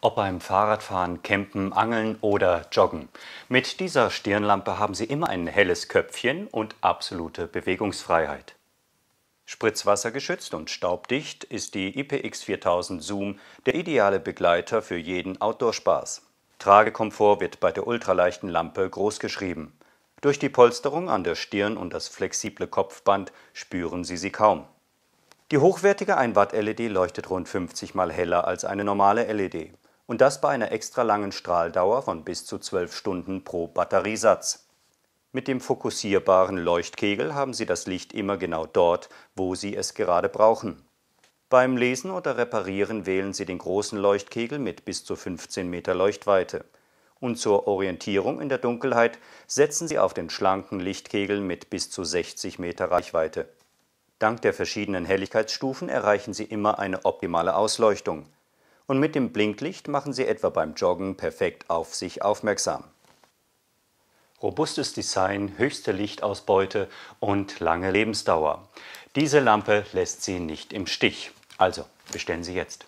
Ob beim Fahrradfahren, Campen, Angeln oder Joggen. Mit dieser Stirnlampe haben Sie immer ein helles Köpfchen und absolute Bewegungsfreiheit. Spritzwassergeschützt und staubdicht ist die IPX 4000 Zoom der ideale Begleiter für jeden Outdoor-Spaß. Tragekomfort wird bei der ultraleichten Lampe großgeschrieben. Durch die Polsterung an der Stirn und das flexible Kopfband spüren Sie sie kaum. Die hochwertige 1 Watt LED leuchtet rund 50 mal heller als eine normale LED und das bei einer extra langen Strahldauer von bis zu 12 Stunden pro Batteriesatz. Mit dem fokussierbaren Leuchtkegel haben Sie das Licht immer genau dort, wo Sie es gerade brauchen. Beim Lesen oder Reparieren wählen Sie den großen Leuchtkegel mit bis zu 15 Meter Leuchtweite. Und zur Orientierung in der Dunkelheit setzen Sie auf den schlanken Lichtkegel mit bis zu 60 Meter Reichweite. Dank der verschiedenen Helligkeitsstufen erreichen Sie immer eine optimale Ausleuchtung und mit dem Blinklicht machen Sie etwa beim Joggen perfekt auf sich aufmerksam. Robustes Design, höchste Lichtausbeute und lange Lebensdauer. Diese Lampe lässt Sie nicht im Stich. Also bestellen Sie jetzt.